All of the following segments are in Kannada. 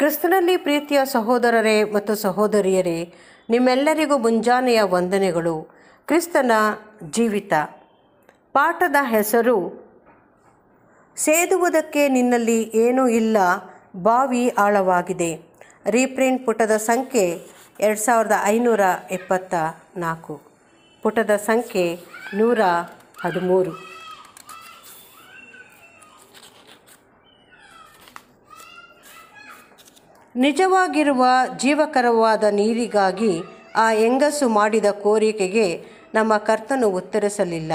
ಕ್ರಿಸ್ತನಲ್ಲಿ ಪ್ರೀತಿಯ ಸಹೋದರರೇ ಮತ್ತು ಸಹೋದರಿಯರೇ ನಿಮ್ಮೆಲ್ಲರಿಗೂ ಮುಂಜಾನೆಯ ವಂದನೆಗಳು ಕ್ರಿಸ್ತನ ಜೀವಿತ ಪಾಠದ ಹೆಸರು ಸೇದುವುದಕ್ಕೆ ನಿನ್ನಲ್ಲಿ ಏನೂ ಇಲ್ಲ ಬಾವಿ ಆಳವಾಗಿದೆ ರೀಪ್ರಿಂಟ್ ಪುಟದ ಸಂಖ್ಯೆ ಎರಡು ಸಾವಿರದ ಐನೂರ ಎಪ್ಪತ್ತ ನಾಲ್ಕು ಪುಟದ ಸಂಖ್ಯೆ ನೂರ ಹದಿಮೂರು ನಿಜವಾಗಿರುವ ಜೀವಕರವಾದ ನೀರಿಗಾಗಿ ಆ ಹೆಂಗಸು ಮಾಡಿದ ಕೋರಿಕೆಗೆ ನಮ್ಮ ಕರ್ತನು ಉತ್ತರಿಸಲಿಲ್ಲ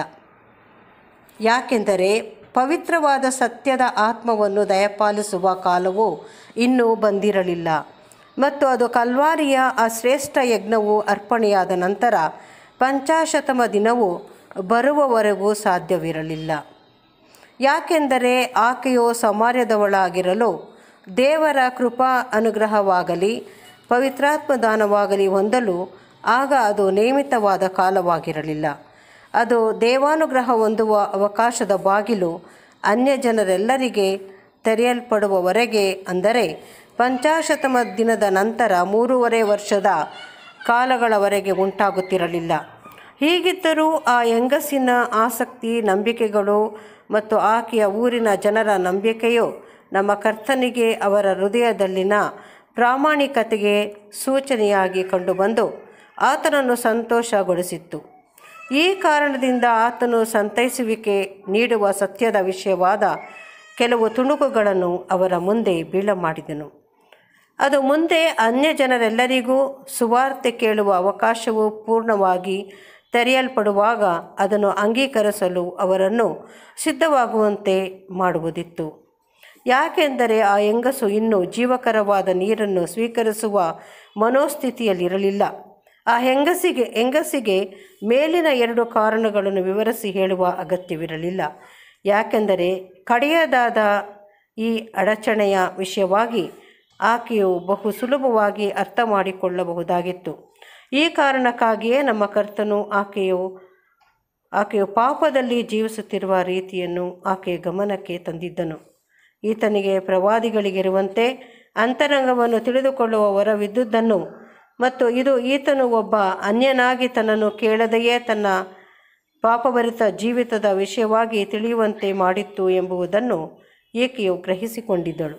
ಯಾಕೆಂದರೆ ಪವಿತ್ರವಾದ ಸತ್ಯದ ಆತ್ಮವನ್ನು ದಯಪಾಲಿಸುವ ಕಾಲವು ಇನ್ನೂ ಬಂದಿರಲಿಲ್ಲ ಮತ್ತು ಅದು ಕಲ್ವಾರಿಯ ಆ ಶ್ರೇಷ್ಠ ಯಜ್ಞವು ಅರ್ಪಣೆಯಾದ ನಂತರ ಪಂಚಾಶತಮ ದಿನವು ಬರುವವರೆಗೂ ಸಾಧ್ಯವಿರಲಿಲ್ಲ ಯಾಕೆಂದರೆ ಆಕೆಯು ಸಮಾರ್ಯದವಳಾಗಿರಲು ದೇವರ ಕೃಪಾ ಅನುಗ್ರಹವಾಗಲಿ ಪವಿತ್ರಾತ್ಮ ದಾನವಾಗಲಿ ಹೊಂದಲು ಆಗ ಅದು ನಿಯಮಿತವಾದ ಕಾಲವಾಗಿರಲಿಲ್ಲ ಅದು ದೇವಾನುಗ್ರಹ ಹೊಂದುವ ಅವಕಾಶದ ಬಾಗಿಲು ಅನ್ಯ ಜನರೆಲ್ಲರಿಗೆ ತೆರೆಯಲ್ಪಡುವವರೆಗೆ ಅಂದರೆ ಪಂಚಾಶತಮ ದಿನದ ನಂತರ ಮೂರುವರೆ ವರ್ಷದ ಕಾಲಗಳವರೆಗೆ ಉಂಟಾಗುತ್ತಿರಲಿಲ್ಲ ಹೀಗಿದ್ದರೂ ಆ ಹೆಂಗಸಿನ ಆಸಕ್ತಿ ನಂಬಿಕೆಗಳು ಮತ್ತು ಆಕೆಯ ಊರಿನ ಜನರ ನಂಬಿಕೆಯು ನಮ್ಮ ಕರ್ತನಿಗೆ ಅವರ ಹೃದಯದಲ್ಲಿನ ಪ್ರಾಮಾಣಿಕತೆಗೆ ಸೂಚನೆಯಾಗಿ ಕಂಡುಬಂದು ಆತನನ್ನು ಸಂತೋಷಗೊಳಿಸಿತ್ತು ಈ ಕಾರಣದಿಂದ ಆತನು ಸಂತೈಸುವಿಕೆ ನೀಡುವ ಸತ್ಯದ ವಿಷಯವಾದ ಕೆಲವು ತುಣುಕುಗಳನ್ನು ಅವರ ಮುಂದೆ ಬೀಳ ಮಾಡಿದನು ಅದು ಮುಂದೆ ಅನ್ಯ ಜನರೆಲ್ಲರಿಗೂ ಸುವಾರ್ತೆ ಕೇಳುವ ಅವಕಾಶವು ಪೂರ್ಣವಾಗಿ ತೆರೆಯಲ್ಪಡುವಾಗ ಅದನ್ನು ಅಂಗೀಕರಿಸಲು ಅವರನ್ನು ಸಿದ್ಧವಾಗುವಂತೆ ಮಾಡುವುದಿತ್ತು ಯಾಕೆಂದರೆ ಆ ಹೆಂಗಸು ಇನ್ನೂ ಜೀವಕರವಾದ ನೀರನ್ನು ಸ್ವೀಕರಿಸುವ ಮನೋಸ್ಥಿತಿಯಲ್ಲಿರಲಿಲ್ಲ ಆ ಹೆಂಗಸಿಗೆ ಹೆಂಗಸಿಗೆ ಮೇಲಿನ ಎರಡು ಕಾರಣಗಳನ್ನು ವಿವರಿಸಿ ಹೇಳುವ ಅಗತ್ಯವಿರಲಿಲ್ಲ ಯಾಕೆಂದರೆ ಕಡೆಯದಾದ ಈ ಅಡಚಣೆಯ ವಿಷಯವಾಗಿ ಆಕೆಯು ಬಹು ಸುಲಭವಾಗಿ ಅರ್ಥ ಮಾಡಿಕೊಳ್ಳಬಹುದಾಗಿತ್ತು ಈ ಕಾರಣಕ್ಕಾಗಿಯೇ ನಮ್ಮ ಕರ್ತನು ಆಕೆಯು ಆಕೆಯು ಪಾಪದಲ್ಲಿ ಜೀವಿಸುತ್ತಿರುವ ರೀತಿಯನ್ನು ಆಕೆಯ ಗಮನಕ್ಕೆ ತಂದಿದ್ದನು ಈತನಿಗೆ ಪ್ರವಾದಿಗಳಿಗಿರುವಂತೆ ಅಂತರಂಗವನ್ನು ತಿಳಿದುಕೊಳ್ಳುವ ವರವಿದ್ದುದನ್ನು ಮತ್ತು ಇದು ಈತನು ಒಬ್ಬ ಅನ್ಯನಾಗಿ ತನ್ನನ್ನು ಕೇಳದೆಯೇ ತನ್ನ ಪಾಪಭರಿತ ಜೀವಿತದ ವಿಷಯವಾಗಿ ತಿಳಿಯುವಂತೆ ಮಾಡಿತ್ತು ಎಂಬುದನ್ನು ಈಕೆಯು ಗ್ರಹಿಸಿಕೊಂಡಿದ್ದಳು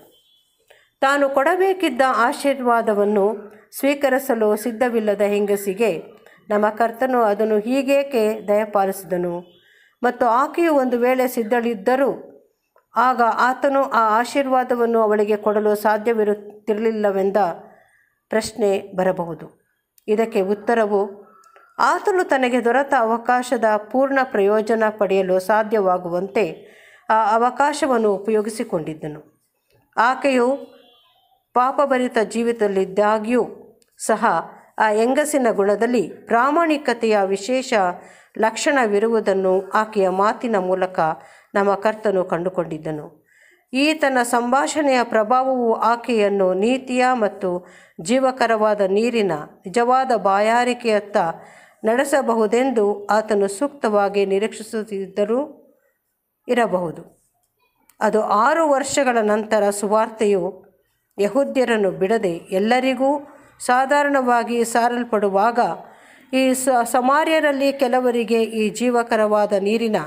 ತಾನು ಕೊಡಬೇಕಿದ್ದ ಆಶೀರ್ವಾದವನ್ನು ಸ್ವೀಕರಿಸಲು ಸಿದ್ಧವಿಲ್ಲದ ಹೆಂಗಸಿಗೆ ನಮ್ಮ ಕರ್ತನು ಅದನ್ನು ಹೀಗೇಕೆ ದಯಪಾಲಿಸಿದನು ಮತ್ತು ಆಕೆಯು ಒಂದು ವೇಳೆ ಸಿದ್ಧಳಿದ್ದರೂ ಆಗ ಆತನು ಆ ಆಶೀರ್ವಾದವನ್ನು ಅವಳಿಗೆ ಕೊಡಲು ಸಾಧ್ಯವಿರುತ್ತಿರಲಿಲ್ಲವೆಂದ ಪ್ರಶ್ನೆ ಬರಬಹುದು ಇದಕ್ಕೆ ಉತ್ತರವು ಆತನು ತನಗೆ ದೊರೆತ ಅವಕಾಶದ ಪೂರ್ಣ ಪ್ರಯೋಜನ ಪಡೆಯಲು ಸಾಧ್ಯವಾಗುವಂತೆ ಆ ಅವಕಾಶವನ್ನು ಉಪಯೋಗಿಸಿಕೊಂಡಿದ್ದನು ಆಕೆಯು ಪಾಪಭರಿತ ಜೀವಿತದಲ್ಲಿದ್ದಾಗ್ಯೂ ಸಹ ಆ ಹೆಂಗಸಿನ ಗುಣದಲ್ಲಿ ಪ್ರಾಮಾಣಿಕತೆಯ ವಿಶೇಷ ಲಕ್ಷಣವಿರುವುದನ್ನು ಆಕೆಯ ಮಾತಿನ ಮೂಲಕ ನಮ್ಮ ಕರ್ತನು ಕಂಡುಕೊಂಡಿದ್ದನು ಈತನ ಸಂಭಾಷಣೆಯ ಪ್ರಭಾವವು ಆಕೆಯನ್ನು ನೀತಿಯ ಮತ್ತು ಜೀವಕರವಾದ ನೀರಿನ ನಿಜವಾದ ಬಾಯಾರಿಕೆಯತ್ತ ನಡೆಸಬಹುದೆಂದು ಆತನು ಸೂಕ್ತವಾಗಿ ನಿರೀಕ್ಷಿಸುತ್ತಿದ್ದರೂ ಇರಬಹುದು ಅದು ಆರು ವರ್ಷಗಳ ನಂತರ ಸುವಾರ್ತೆಯು ಯಹೂದ್ಯರನ್ನು ಬಿಡದೆ ಎಲ್ಲರಿಗೂ ಸಾಧಾರಣವಾಗಿ ಸಾರಲ್ಪಡುವಾಗ ಈ ಸಮಾರ್ಯರಲ್ಲಿ ಕೆಲವರಿಗೆ ಈ ಜೀವಕರವಾದ ನೀರಿನ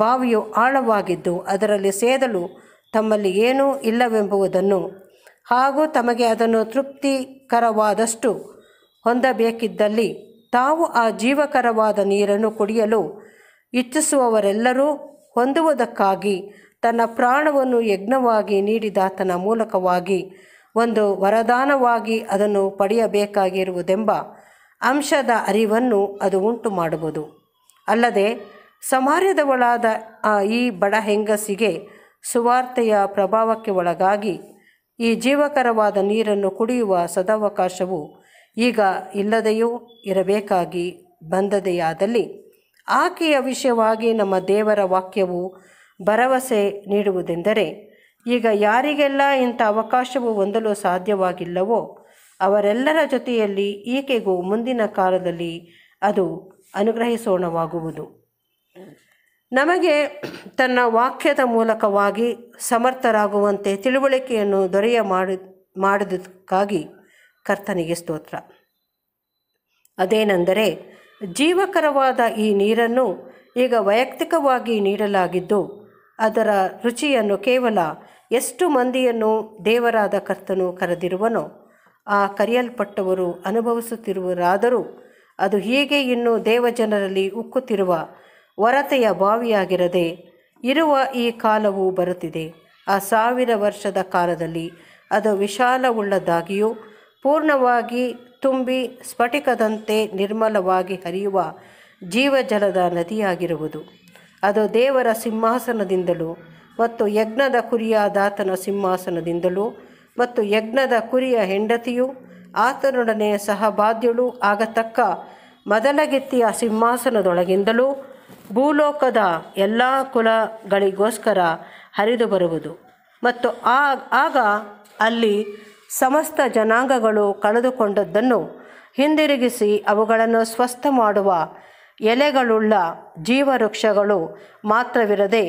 ಬಾವಿಯು ಆಳವಾಗಿದ್ದು ಅದರಲ್ಲಿ ಸೇದಲು ತಮ್ಮಲ್ಲಿ ಏನೂ ಇಲ್ಲವೆಂಬುದನ್ನು ಹಾಗೂ ತಮಗೆ ಅದನ್ನು ತೃಪ್ತಿಕರವಾದಷ್ಟು ಹೊಂದಬೇಕಿದ್ದಲ್ಲಿ ತಾವು ಆ ಜೀವಕರವಾದ ನೀರನ್ನು ಕುಡಿಯಲು ಇಚ್ಛಿಸುವವರೆಲ್ಲರೂ ಹೊಂದುವುದಕ್ಕಾಗಿ ತನ್ನ ಪ್ರಾಣವನ್ನು ಯಜ್ಞವಾಗಿ ತನ್ನ ಮೂಲಕವಾಗಿ ಒಂದು ವರದಾನವಾಗಿ ಅದನ್ನು ಪಡೆಯಬೇಕಾಗಿರುವುದೆಂಬ ಅಂಶದ ಅರಿವನ್ನು ಅದು ಉಂಟು ಮಾಡುವುದು ಅಲ್ಲದೆ ಸಮಾರ್ಯದವಳಾದ ಈ ಬಡ ಹೆಂಗಸಿಗೆ ಸುವಾರ್ತೆಯ ಪ್ರಭಾವಕ್ಕೆ ಒಳಗಾಗಿ ಈ ಜೀವಕರವಾದ ನೀರನ್ನು ಕುಡಿಯುವ ಸದಾವಕಾಶವು ಈಗ ಇಲ್ಲದೆಯೂ ಇರಬೇಕಾಗಿ ಬಂದದೆಯಾದಲ್ಲಿ ಆಕೆಯ ವಿಷಯವಾಗಿ ನಮ್ಮ ದೇವರ ವಾಕ್ಯವು ಭರವಸೆ ನೀಡುವುದೆಂದರೆ ಈಗ ಯಾರಿಗೆಲ್ಲ ಇಂಥ ಅವಕಾಶವು ಹೊಂದಲು ಸಾಧ್ಯವಾಗಿಲ್ಲವೋ ಅವರೆಲ್ಲರ ಜೊತೆಯಲ್ಲಿ ಈಕೆಗೂ ಮುಂದಿನ ಕಾಲದಲ್ಲಿ ಅದು ಅನುಗ್ರಹಿಸೋಣವಾಗುವುದು ನಮಗೆ ತನ್ನ ವಾಕ್ಯದ ಮೂಲಕವಾಗಿ ಸಮರ್ಥರಾಗುವಂತೆ ತಿಳುವಳಿಕೆಯನ್ನು ದೊರೆಯ ಮಾಡಿ ಕರ್ತನಿಗೆ ಸ್ತೋತ್ರ ಅದೇನೆಂದರೆ ಜೀವಕರವಾದ ಈ ನೀರನ್ನು ಈಗ ವೈಯಕ್ತಿಕವಾಗಿ ನೀಡಲಾಗಿದ್ದು ಅದರ ರುಚಿಯನ್ನು ಕೇವಲ ಎಷ್ಟು ಮಂದಿಯನ್ನು ದೇವರಾದ ಕರ್ತನು ಕರೆದಿರುವನೋ ಆ ಕರೆಯಲ್ಪಟ್ಟವರು ಅನುಭವಿಸುತ್ತಿರುವರಾದರೂ ಅದು ಹೀಗೆ ಇನ್ನೂ ದೇವಜನರಲ್ಲಿ ಉಕ್ಕುತ್ತಿರುವ ವರತೆಯ ಬಾವಿಯಾಗಿರದೆ ಇರುವ ಈ ಕಾಲವು ಬರುತ್ತಿದೆ ಆ ಸಾವಿರ ವರ್ಷದ ಕಾಲದಲ್ಲಿ ಅದು ವಿಶಾಲವುಳ್ಳದಾಗಿಯೂ ಪೂರ್ಣವಾಗಿ ತುಂಬಿ ಸ್ಫಟಿಕದಂತೆ ನಿರ್ಮಲವಾಗಿ ಹರಿಯುವ ಜೀವಜಲದ ನದಿಯಾಗಿರುವುದು ಅದು ದೇವರ ಸಿಂಹಾಸನದಿಂದಲೂ ಮತ್ತು ಯಜ್ಞದ ಕುರಿಯಾದಾತನ ಸಿಂಹಾಸನದಿಂದಲೂ ಮತ್ತು ಯಜ್ಞದ ಕುರಿಯ ಹೆಂಡತಿಯು ಆತನೊಡನೆ ಸಹಬಾಧ್ಯಳು ಆಗತಕ್ಕ ಮದಲಗೆತ್ತಿಯ ಸಿಂಹಾಸನದೊಳಗಿಂದಲೂ ಭೂಲೋಕದ ಎಲ್ಲ ಕುಲಗಳಿಗೋಸ್ಕರ ಹರಿದು ಬರುವುದು ಮತ್ತು ಆ ಆಗ ಅಲ್ಲಿ ಸಮಸ್ತ ಜನಾಂಗಗಳು ಕಳೆದುಕೊಂಡದ್ದನ್ನು ಹಿಂದಿರುಗಿಸಿ ಅವುಗಳನ್ನು ಸ್ವಸ್ಥ ಮಾಡುವ ಎಲೆಗಳುಳ್ಳ ಜೀವವೃಕ್ಷಗಳು ಮಾತ್ರವಿರದೆ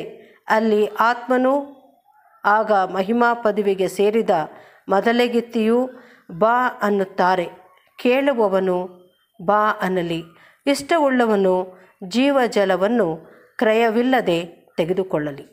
ಅಲ್ಲಿ ಆತ್ಮನು ಆಗ ಮಹಿಮಾ ಪದವಿಗೆ ಸೇರಿದ ಮೊದಲಗಿತ್ತಿಯು ಬಾ ಅನ್ನುತ್ತಾರೆ ಕೇಳುವವನು ಬಾ ಅನ್ನಲಿ ಇಷ್ಟವುಳ್ಳವನು ಜೀವಜಲವನ್ನು ಕ್ರಯವಿಲ್ಲದೆ ತೆಗೆದುಕೊಳ್ಳಲಿ